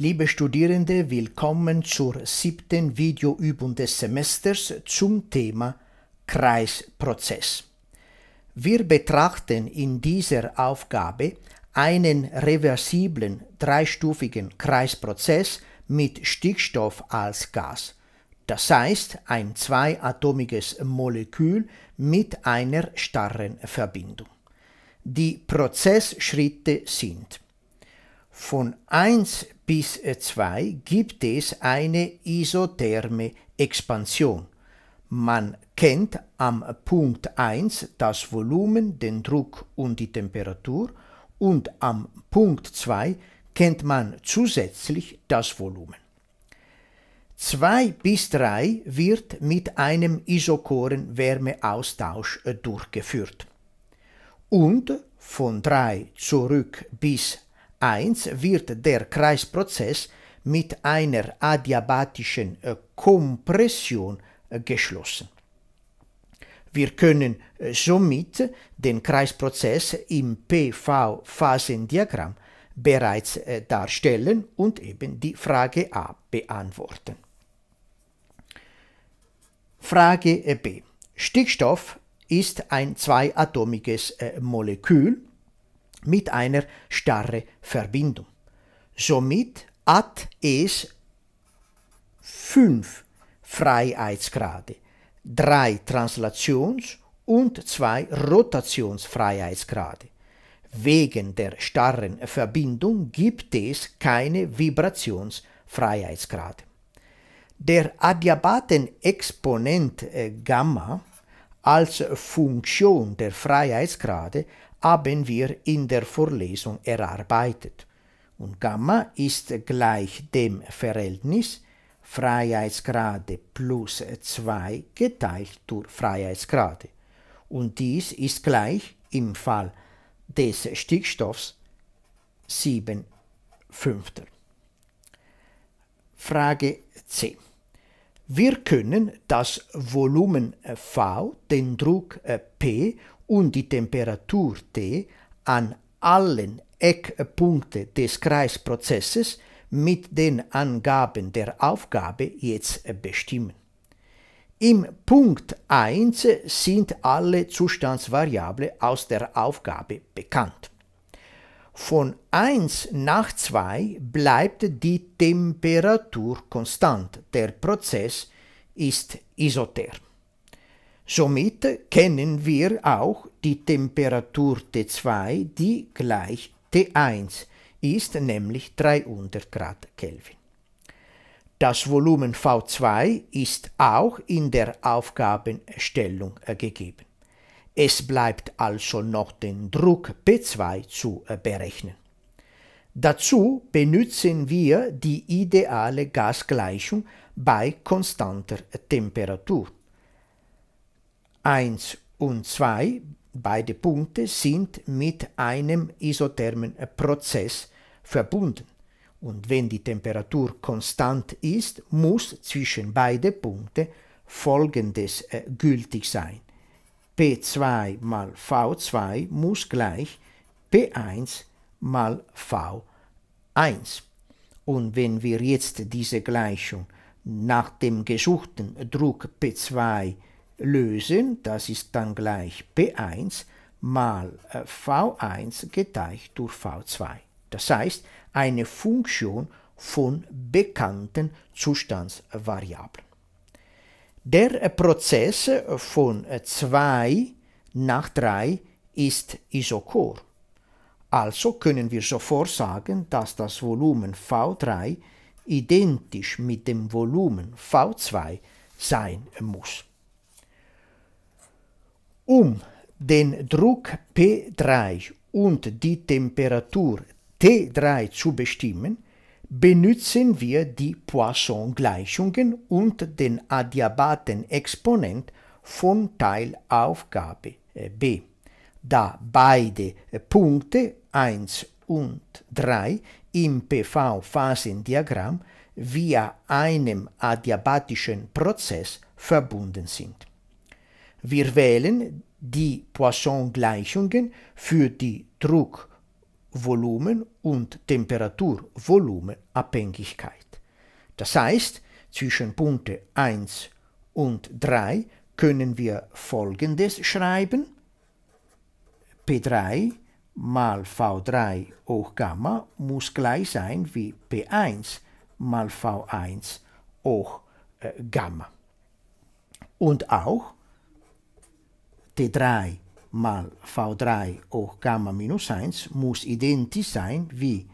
Liebe Studierende, willkommen zur siebten Videoübung des Semesters zum Thema Kreisprozess. Wir betrachten in dieser Aufgabe einen reversiblen dreistufigen Kreisprozess mit Stickstoff als Gas, das heißt ein zweiatomiges Molekül mit einer starren Verbindung. Die Prozessschritte sind von 1 bis 2 äh, gibt es eine isotherme Expansion. Man kennt am Punkt 1 das Volumen, den Druck und die Temperatur und am Punkt 2 kennt man zusätzlich das Volumen. 2 bis 3 wird mit einem isochoren Wärmeaustausch äh, durchgeführt. Und von 3 zurück bis 1 wird der Kreisprozess mit einer adiabatischen äh, Kompression äh, geschlossen. Wir können äh, somit den Kreisprozess im PV-Phasendiagramm bereits darstellen und eben die Frage A beantworten. Frage B. Stickstoff ist ein zweiatomiges Molekül mit einer starren Verbindung. Somit hat es fünf Freiheitsgrade, drei Translations- und zwei Rotationsfreiheitsgrade. Wegen der starren Verbindung gibt es keine Vibrationsfreiheitsgrade. Der Adiabaten-Exponent äh, Gamma als Funktion der Freiheitsgrade haben wir in der Vorlesung erarbeitet. Und Gamma ist gleich dem Verhältnis Freiheitsgrade plus 2 geteilt durch Freiheitsgrade. Und dies ist gleich im Fall des Stickstoffs 7 Fünfter. Frage C. Wir können das Volumen V, den Druck äh, P und die Temperatur T an allen Eckpunkten des Kreisprozesses mit den Angaben der Aufgabe jetzt bestimmen. Im Punkt 1 sind alle Zustandsvariablen aus der Aufgabe bekannt. Von 1 nach 2 bleibt die Temperatur konstant. Der Prozess ist isotherm. Somit kennen wir auch die Temperatur T2, die gleich T1 ist, nämlich 300 Grad Kelvin. Das Volumen V2 ist auch in der Aufgabenstellung äh, gegeben. Es bleibt also noch den Druck P2 zu äh, berechnen. Dazu benutzen wir die ideale Gasgleichung bei konstanter Temperatur. 1 und 2, beide Punkte, sind mit einem isothermen Prozess verbunden. Und wenn die Temperatur konstant ist, muss zwischen beide Punkte folgendes äh, gültig sein. P2 mal V2 muss gleich P1 mal V1. Und wenn wir jetzt diese Gleichung nach dem gesuchten Druck P2 lösen, das ist dann gleich P1 mal äh, V1 geteilt durch V2. Das heißt, eine Funktion von bekannten Zustandsvariablen. Der äh, Prozess äh, von 2 nach 3 ist isochor. Also können wir sofort sagen, dass das Volumen V3 identisch mit dem Volumen V2 sein muss. Um den Druck P3 und die Temperatur T3 zu bestimmen, benutzen wir die Poisson-Gleichungen und den Adiabaten-Exponent von Teilaufgabe äh, b, da beide Punkte 1 und 3 im PV-Phasendiagramm via einem adiabatischen Prozess verbunden sind. Wir wählen die Poisson-Gleichungen für die Druck- Volumen und Temperaturvolumenabhängigkeit. Das heißt, zwischen Punkte 1 und 3 können wir folgendes schreiben. P3 mal V3 hoch Gamma muss gleich sein wie P1 mal V1 hoch äh, Gamma. Und auch T3 mal V3 hoch Gamma minus 1 muss identisch sein wie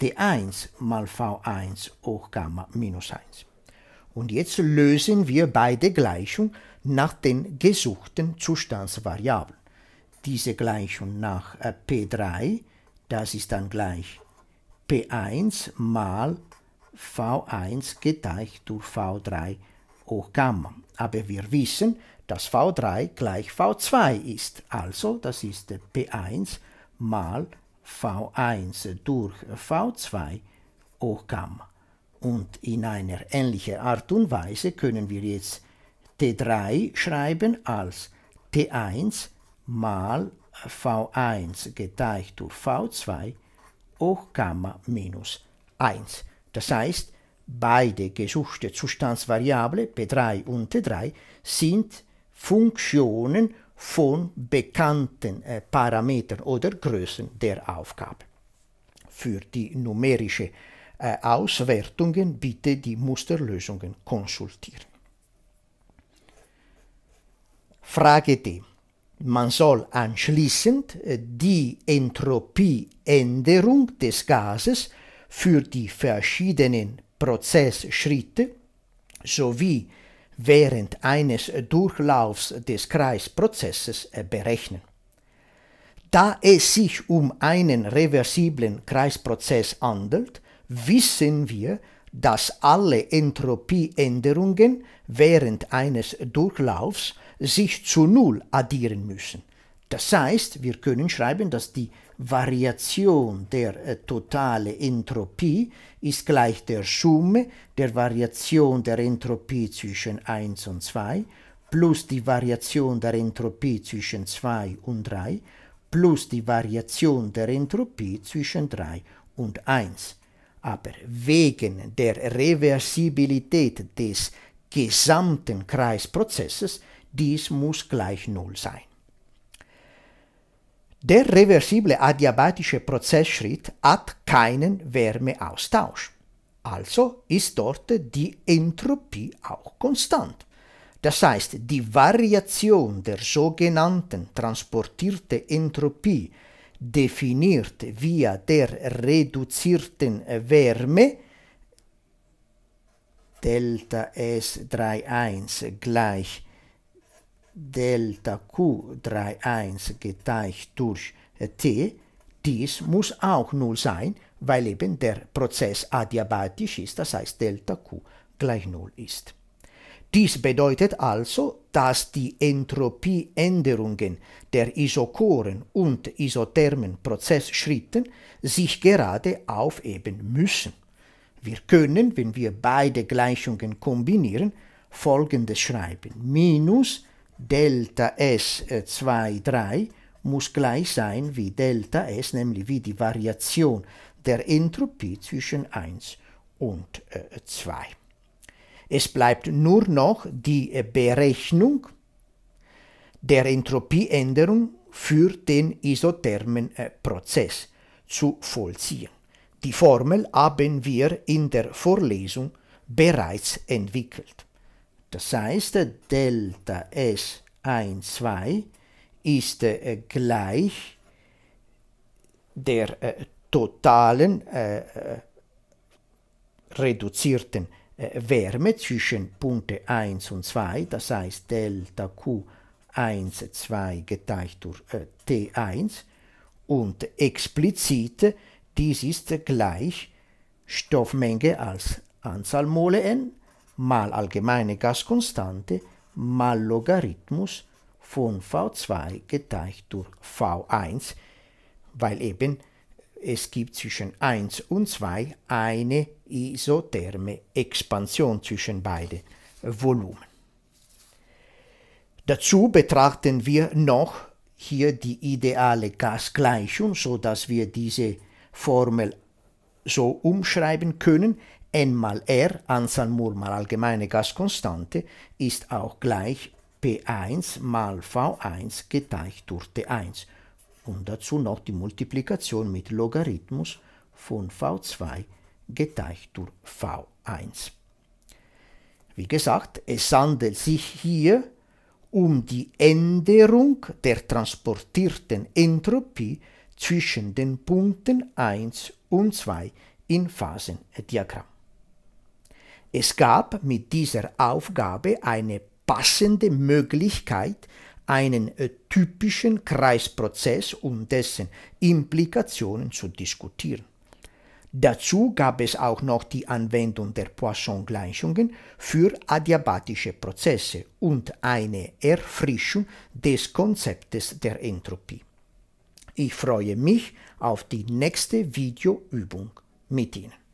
T1 mal V1 hoch Gamma minus 1. Und jetzt lösen wir beide Gleichungen nach den gesuchten Zustandsvariablen. Diese Gleichung nach äh, P3, das ist dann gleich P1 mal V1 geteilt durch V3 hoch Gamma. Aber wir wissen, dass V3 gleich V2 ist. Also das ist P1 mal V1 durch V2 hoch Gamma. Und in einer ähnlichen Art und Weise können wir jetzt T3 schreiben als T1 mal V1 geteilt durch V2 hoch Gamma minus 1. Das heißt, beide gesuchte Zustandsvariable P3 und T3 sind Funktionen von bekannten äh, Parametern oder Größen der Aufgabe. Für die numerischen äh, Auswertungen bitte die Musterlösungen konsultieren. Frage D. Man soll anschließend äh, die Entropieänderung des Gases für die verschiedenen Prozessschritte sowie während eines Durchlaufs des Kreisprozesses äh, berechnen. Da es sich um einen reversiblen Kreisprozess handelt, wissen wir, dass alle Entropieänderungen während eines Durchlaufs sich zu Null addieren müssen. Das heißt, wir können schreiben, dass die Variation der äh, totale Entropie ist gleich der Summe der Variation der Entropie zwischen 1 und 2 plus die Variation der Entropie zwischen 2 und 3 plus die Variation der Entropie zwischen 3 und 1. Aber wegen der Reversibilität des gesamten Kreisprozesses, dies muss gleich Null sein. Der reversible adiabatische Prozessschritt hat keinen Wärmeaustausch. Also ist dort die Entropie auch konstant. Das heißt, die Variation der sogenannten transportierte Entropie definiert via der reduzierten Wärme Delta S31 gleich Delta Q31 geteilt durch T, dies muss auch 0 sein, weil eben der Prozess adiabatisch ist, das heißt Delta Q gleich 0 ist. Dies bedeutet also, dass die Entropieänderungen der isochoren und isothermen Prozessschritten sich gerade aufheben müssen. Wir können, wenn wir beide Gleichungen kombinieren, folgendes schreiben. Minus Delta S 2, äh, 3 muss gleich sein wie Delta S, nämlich wie die Variation der Entropie zwischen 1 und 2. Äh, es bleibt nur noch die äh, Berechnung der Entropieänderung für den isothermen Prozess zu vollziehen. Die Formel haben wir in der Vorlesung bereits entwickelt. Das heißt, Delta S12 ist äh, gleich der äh, totalen äh, äh reduzierten äh, Wärme zwischen Punkte 1 und 2, das heißt Delta Q1, geteilt durch äh, T1 und explizit, dies ist gleich Stoffmenge als Anzahl Mole N mal allgemeine Gaskonstante mal Logarithmus von V2 geteilt durch V1, weil eben es gibt zwischen 1 und 2 eine isotherme Expansion zwischen beiden Volumen. Dazu betrachten wir noch hier die ideale Gasgleichung, sodass wir diese Formel so umschreiben können, n mal r, Anzahl Mur mal allgemeine Gaskonstante, ist auch gleich P1 mal V1 geteilt durch T1 und dazu noch die Multiplikation mit Logarithmus von V2 geteilt durch V1. Wie gesagt, es handelt sich hier um die Änderung der transportierten Entropie zwischen den Punkten 1 und 2 im Phasendiagramm. Es gab mit dieser Aufgabe eine passende Möglichkeit, einen äh, typischen Kreisprozess und dessen Implikationen zu diskutieren. Dazu gab es auch noch die Anwendung der Poisson-Gleichungen für adiabatische Prozesse und eine Erfrischung des Konzeptes der Entropie. Ich freue mich auf die nächste Videoübung mit Ihnen.